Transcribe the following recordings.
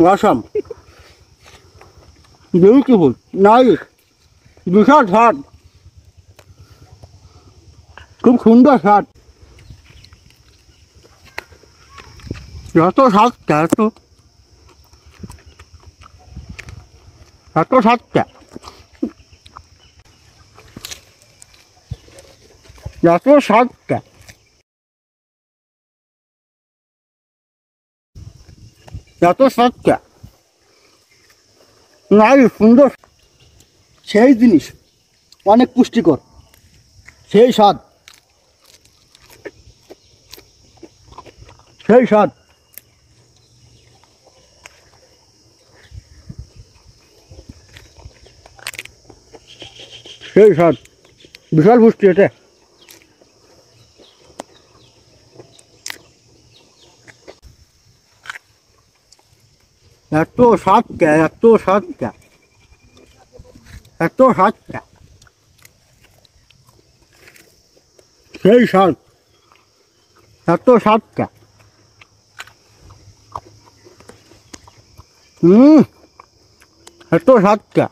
वाशम beautiful nice विशाल shirt खूब सुंदर शर्ट यो सत्य यो सत्य এত সচ্চা নারী সুন্দর সেই জিনিস অনেক পুষ্টিকর সেই স্বাদ সেই স্বাদ সেই স্বাদ বিশাল পুষ্টি এটা এত সাতটা এত সাতটা এত সাতটা সেই সাত এত সাতটা হুম এত সাতটা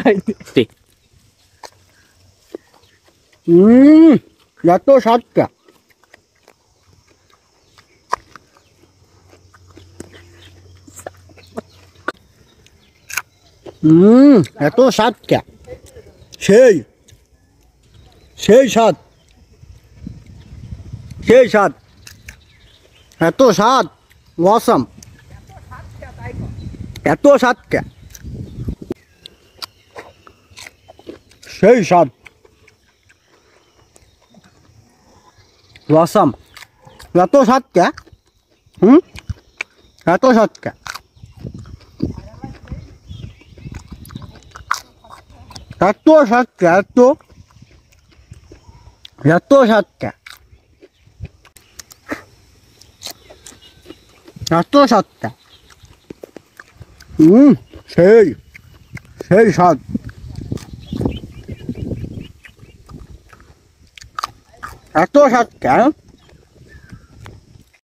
Right. Mm. এত সাতটা হুম এত সাতটা সেই সেই সাত সেই সাত এত সাত ওয়াসাম এত সাতটা সেই সাত রসম এত সৎকা হুম এত সৎকা এত সৎকা এত এত সৎকা এত সৎকা হুম সেই সেই সৎ Estou já de